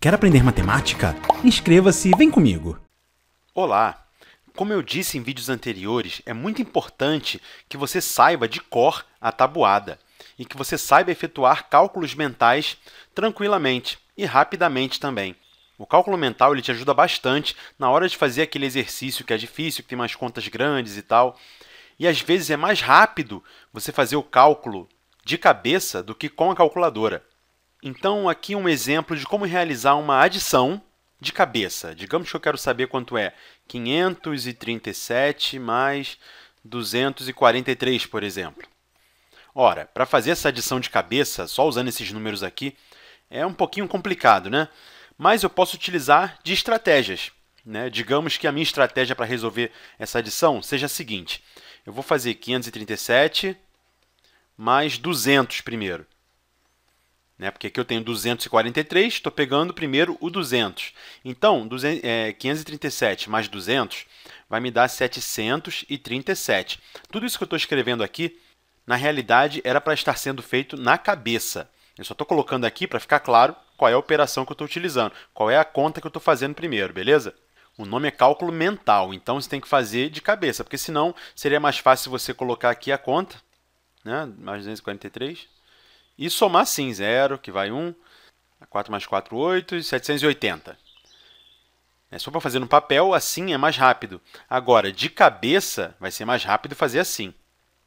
Quer aprender matemática? Inscreva-se e vem comigo! Olá! Como eu disse em vídeos anteriores, é muito importante que você saiba de cor a tabuada e que você saiba efetuar cálculos mentais tranquilamente e rapidamente também. O cálculo mental ele te ajuda bastante na hora de fazer aquele exercício que é difícil, que tem mais contas grandes e tal. E às vezes é mais rápido você fazer o cálculo de cabeça do que com a calculadora. Então, aqui um exemplo de como realizar uma adição de cabeça. Digamos que eu quero saber quanto é 537 mais 243, por exemplo. Ora, para fazer essa adição de cabeça, só usando esses números aqui, é um pouquinho complicado, né? Mas eu posso utilizar de estratégias. Né? Digamos que a minha estratégia para resolver essa adição seja a seguinte: eu vou fazer 537 mais 200 primeiro né? Porque aqui eu tenho 243, estou pegando primeiro o 200. Então, 200, é, 537 mais 200 vai me dar 737. Tudo isso que eu estou escrevendo aqui, na realidade, era para estar sendo feito na cabeça. Eu só estou colocando aqui para ficar claro qual é a operação que eu estou utilizando, qual é a conta que eu estou fazendo primeiro, beleza? O nome é cálculo mental, então você tem que fazer de cabeça, porque senão seria mais fácil você colocar aqui a conta, né? mais 243, e somar sim, 0, que vai 1, 4 mais 4, 8, 780. É só para fazer no papel, assim é mais rápido. Agora, de cabeça, vai ser mais rápido fazer assim.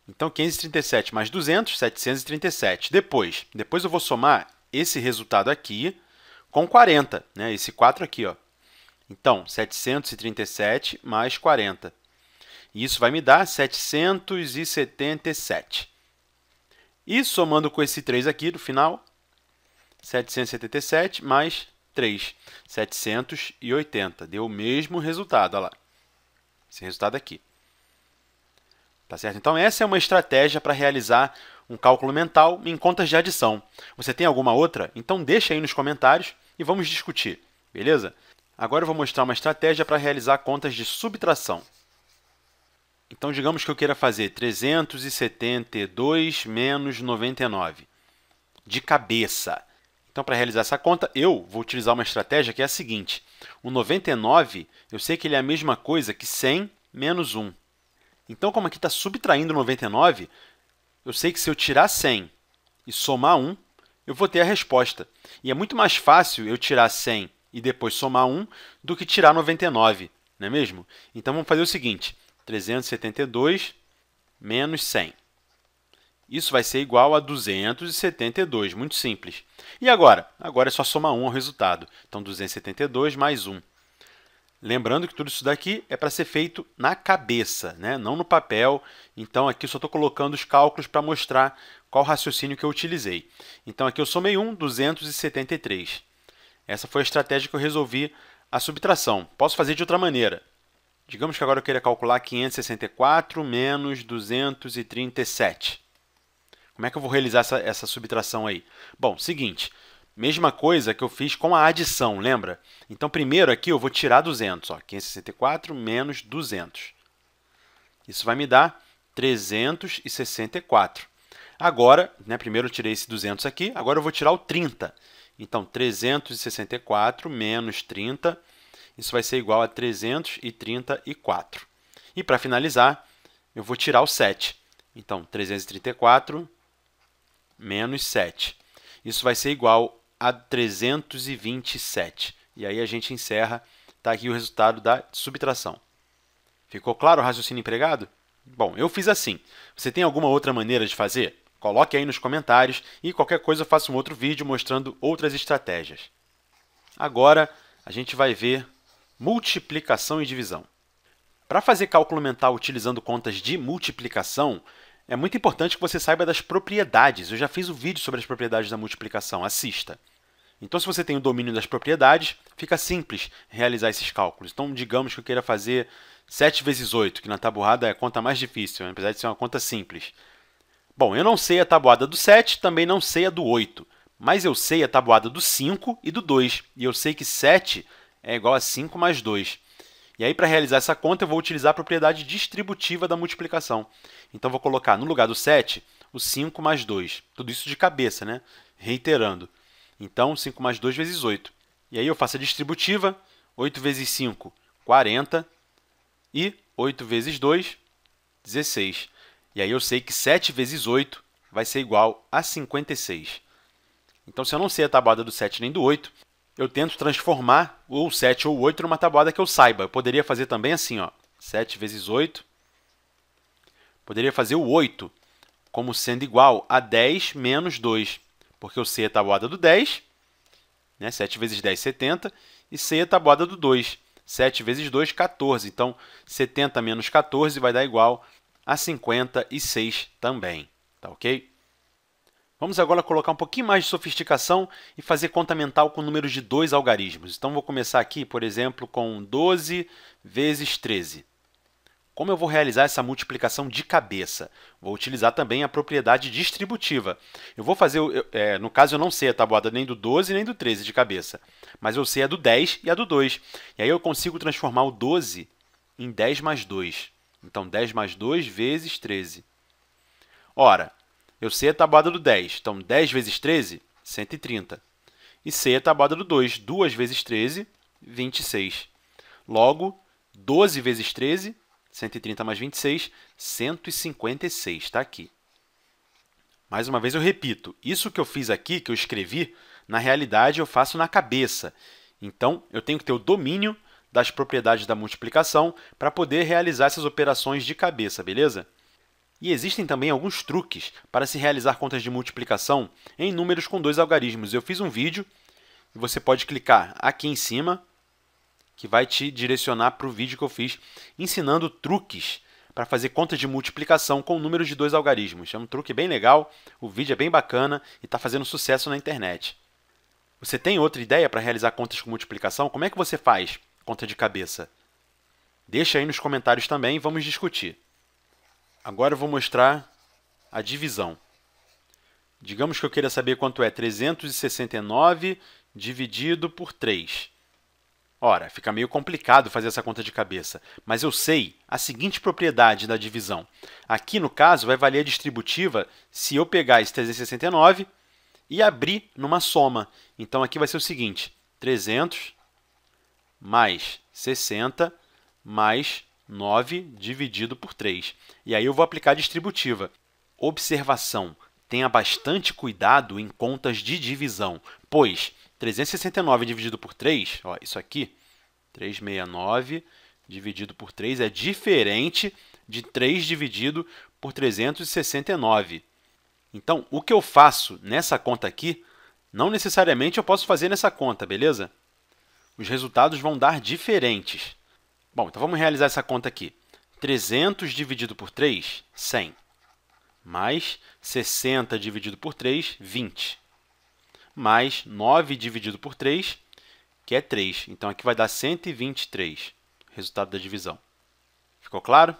Então, 537 mais 200, 737. Depois, depois eu vou somar esse resultado aqui com 40, né? esse 4 aqui. Ó. Então, 737 mais 40. E isso vai me dar 777. E somando com esse 3 aqui do final, 777 mais 3, 780. Deu o mesmo resultado, olha lá. Esse resultado aqui. Tá certo? Então, essa é uma estratégia para realizar um cálculo mental em contas de adição. Você tem alguma outra? Então, deixa aí nos comentários e vamos discutir, beleza? Agora eu vou mostrar uma estratégia para realizar contas de subtração. Então, digamos que eu queira fazer 372 menos 99, de cabeça. Então, para realizar essa conta, eu vou utilizar uma estratégia que é a seguinte. O 99, eu sei que ele é a mesma coisa que 100 menos 1. Então, como aqui está subtraindo 99, eu sei que se eu tirar 100 e somar 1, eu vou ter a resposta. E é muito mais fácil eu tirar 100 e depois somar 1 do que tirar 99, não é mesmo? Então, vamos fazer o seguinte. 372 menos 100. Isso vai ser igual a 272, muito simples. E agora? Agora é só somar 1 ao resultado. Então, 272 mais 1. Lembrando que tudo isso daqui é para ser feito na cabeça, né? não no papel. Então, aqui só estou colocando os cálculos para mostrar qual raciocínio que eu utilizei. Então, aqui eu somei 1, 273. Essa foi a estratégia que eu resolvi a subtração. Posso fazer de outra maneira. Digamos que agora eu queira calcular 564 menos 237. Como é que eu vou realizar essa, essa subtração aí? Bom, seguinte, mesma coisa que eu fiz com a adição, lembra? Então, primeiro aqui eu vou tirar 200. Ó, 564 menos 200. Isso vai me dar 364. Agora, né, primeiro eu tirei esse 200 aqui, agora eu vou tirar o 30. Então, 364 menos 30 isso vai ser igual a 334. E para finalizar, eu vou tirar o 7. Então, 334 menos 7. Isso vai ser igual a 327. E aí a gente encerra, está aqui o resultado da subtração. Ficou claro o raciocínio empregado? Bom, eu fiz assim. Você tem alguma outra maneira de fazer? Coloque aí nos comentários e qualquer coisa eu faço um outro vídeo mostrando outras estratégias. Agora a gente vai ver multiplicação e divisão. Para fazer cálculo mental utilizando contas de multiplicação, é muito importante que você saiba das propriedades. Eu já fiz o um vídeo sobre as propriedades da multiplicação, assista. Então, se você tem o domínio das propriedades, fica simples realizar esses cálculos. Então, digamos que eu queira fazer 7 vezes 8, que na tabuada é a conta mais difícil, né? apesar de ser uma conta simples. Bom, eu não sei a tabuada do 7, também não sei a do 8, mas eu sei a tabuada do 5 e do 2, e eu sei que 7 é igual a 5 mais 2. E aí, para realizar essa conta, eu vou utilizar a propriedade distributiva da multiplicação. Então, vou colocar no lugar do 7, o 5 mais 2. Tudo isso de cabeça, né? Reiterando. Então, 5 mais 2 vezes 8. E aí, eu faço a distributiva. 8 vezes 5, 40. E 8 vezes 2, 16. E aí, eu sei que 7 vezes 8 vai ser igual a 56. Então, se eu não sei a tabuada do 7 nem do 8, eu tento transformar ou 7 ou 8 numa tabuada que eu saiba. Eu poderia fazer também assim, ó, 7 vezes 8. Poderia fazer o 8 como sendo igual a 10 menos 2, porque o C é tabuada do 10, né? 7 vezes 10, 70, e C é tabuada do 2. 7 vezes 2, 14. Então, 70 menos 14 vai dar igual a 56 também. Tá ok? Vamos agora colocar um pouquinho mais de sofisticação e fazer conta mental com números de dois algarismos. Então, vou começar aqui, por exemplo, com 12 vezes 13. Como eu vou realizar essa multiplicação de cabeça? Vou utilizar também a propriedade distributiva. Eu vou fazer, é, no caso, eu não sei a tabuada nem do 12 nem do 13 de cabeça, mas eu sei a do 10 e a do 2. E aí eu consigo transformar o 12 em 10 mais 2. Então, 10 mais 2 vezes 13. Ora, eu sei a tabuada do 10, então 10 vezes 13, 130. E sei a tabuada do 2, 2 vezes 13, 26. Logo, 12 vezes 13, 130 mais 26, 156, está aqui. Mais uma vez eu repito, isso que eu fiz aqui, que eu escrevi, na realidade eu faço na cabeça. Então, eu tenho que ter o domínio das propriedades da multiplicação para poder realizar essas operações de cabeça, beleza? E existem também alguns truques para se realizar contas de multiplicação em números com dois algarismos. Eu fiz um vídeo e você pode clicar aqui em cima, que vai te direcionar para o vídeo que eu fiz ensinando truques para fazer contas de multiplicação com números de dois algarismos. É um truque bem legal, o vídeo é bem bacana e está fazendo sucesso na internet. Você tem outra ideia para realizar contas com multiplicação? Como é que você faz conta de cabeça? Deixa aí nos comentários também, vamos discutir. Agora eu vou mostrar a divisão. Digamos que eu queira saber quanto é 369 dividido por 3. Ora, fica meio complicado fazer essa conta de cabeça, mas eu sei a seguinte propriedade da divisão. Aqui, no caso, vai valer a distributiva se eu pegar esse 369 e abrir numa soma. Então, aqui vai ser o seguinte, 300 mais 60 mais 9 dividido por 3. E aí eu vou aplicar a distributiva. Observação: tenha bastante cuidado em contas de divisão, pois 369 dividido por 3, ó, isso aqui, 369 dividido por 3 é diferente de 3 dividido por 369. Então, o que eu faço nessa conta aqui, não necessariamente eu posso fazer nessa conta, beleza? Os resultados vão dar diferentes. Bom, então vamos realizar essa conta aqui. 300 dividido por 3, 100. Mais 60 dividido por 3, 20. Mais 9 dividido por 3, que é 3. Então, aqui vai dar 123, resultado da divisão. Ficou claro?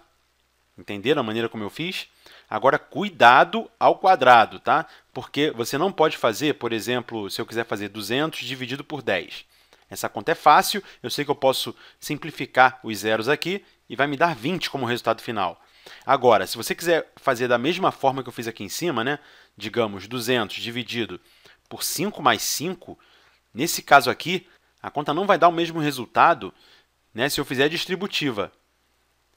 Entenderam a maneira como eu fiz? Agora, cuidado ao quadrado, tá? Porque você não pode fazer, por exemplo, se eu quiser fazer 200 dividido por 10. Essa conta é fácil, eu sei que eu posso simplificar os zeros aqui e vai me dar 20 como resultado final. Agora, se você quiser fazer da mesma forma que eu fiz aqui em cima, né? digamos 200 dividido por 5 mais 5, nesse caso aqui, a conta não vai dar o mesmo resultado né, se eu fizer distributiva.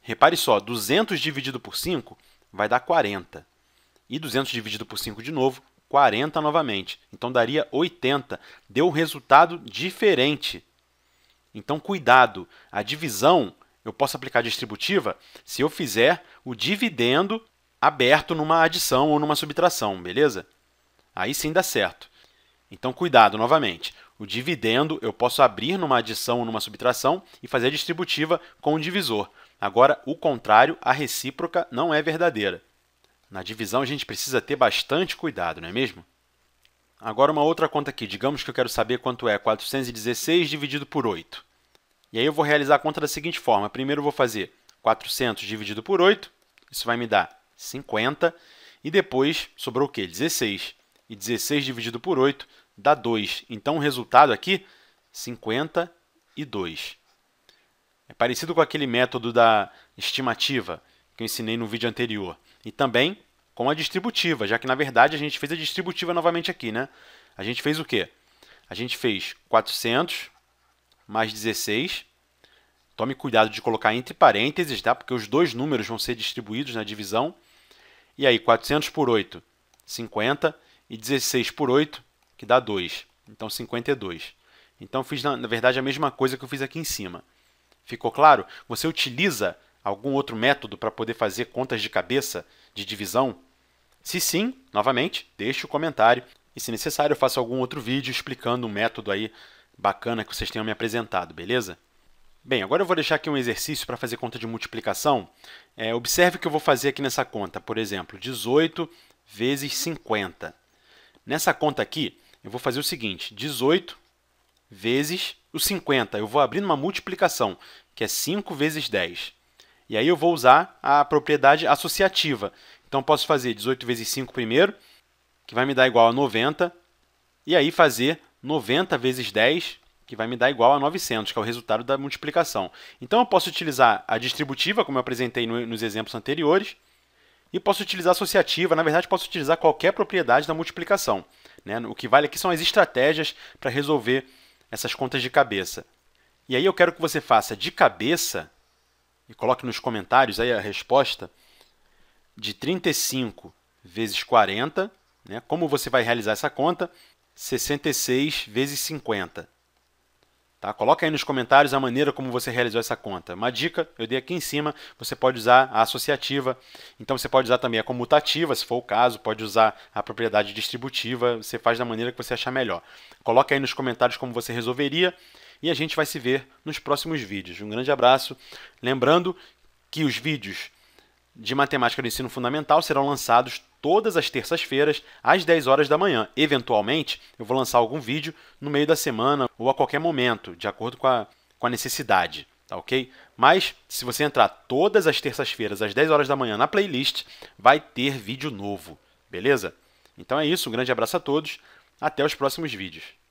Repare só, 200 dividido por 5 vai dar 40. E 200 dividido por 5 de novo 40 novamente. Então daria 80. Deu um resultado diferente. Então cuidado, a divisão eu posso aplicar distributiva se eu fizer o dividendo aberto numa adição ou numa subtração, beleza? Aí sim dá certo. Então cuidado novamente. O dividendo eu posso abrir numa adição ou numa subtração e fazer a distributiva com o divisor. Agora, o contrário, a recíproca não é verdadeira. Na divisão a gente precisa ter bastante cuidado, não é mesmo? Agora uma outra conta aqui. Digamos que eu quero saber quanto é 416 dividido por 8. E aí eu vou realizar a conta da seguinte forma. Primeiro eu vou fazer 400 dividido por 8, isso vai me dar 50. E depois sobrou o quê? 16. E 16 dividido por 8 dá 2. Então o resultado aqui, 52. É parecido com aquele método da estimativa que eu ensinei no vídeo anterior. E também com a distributiva, já que na verdade a gente fez a distributiva novamente aqui, né? A gente fez o quê? A gente fez 400 mais 16. Tome cuidado de colocar entre parênteses, tá? Porque os dois números vão ser distribuídos na divisão. E aí, 400 por 8, 50. E 16 por 8, que dá 2. Então, 52. Então, fiz, na, na verdade, a mesma coisa que eu fiz aqui em cima. Ficou claro? Você utiliza algum outro método para poder fazer contas de cabeça de divisão? Se sim, novamente, deixe o comentário e se necessário eu faço algum outro vídeo explicando um método aí bacana que vocês tenham me apresentado, beleza? Bem, agora eu vou deixar aqui um exercício para fazer conta de multiplicação. É, observe que eu vou fazer aqui nessa conta, por exemplo, 18 vezes 50. Nessa conta aqui, eu vou fazer o seguinte, 18 vezes o 50. Eu vou abrir uma multiplicação, que é 5 vezes 10. E aí eu vou usar a propriedade associativa. Então posso fazer 18 vezes 5 primeiro, que vai me dar igual a 90, e aí fazer 90 vezes 10, que vai me dar igual a 900, que é o resultado da multiplicação. Então eu posso utilizar a distributiva, como eu apresentei nos exemplos anteriores, e posso utilizar a associativa, na verdade posso utilizar qualquer propriedade da multiplicação. Né? O que vale aqui são as estratégias para resolver essas contas de cabeça. E aí eu quero que você faça de cabeça, e coloque nos comentários aí a resposta, de 35 vezes 40, né? como você vai realizar essa conta? 66 vezes 50. Tá? Coloca aí nos comentários a maneira como você realizou essa conta. Uma dica eu dei aqui em cima, você pode usar a associativa, então você pode usar também a comutativa, se for o caso, pode usar a propriedade distributiva, você faz da maneira que você achar melhor. Coloca aí nos comentários como você resolveria e a gente vai se ver nos próximos vídeos. Um grande abraço. Lembrando que os vídeos de matemática do ensino fundamental serão lançados todas as terças-feiras às 10 horas da manhã. Eventualmente, eu vou lançar algum vídeo no meio da semana ou a qualquer momento, de acordo com a, com a necessidade, tá ok? Mas se você entrar todas as terças-feiras às 10 horas da manhã na playlist, vai ter vídeo novo, beleza? Então é isso, um grande abraço a todos, até os próximos vídeos.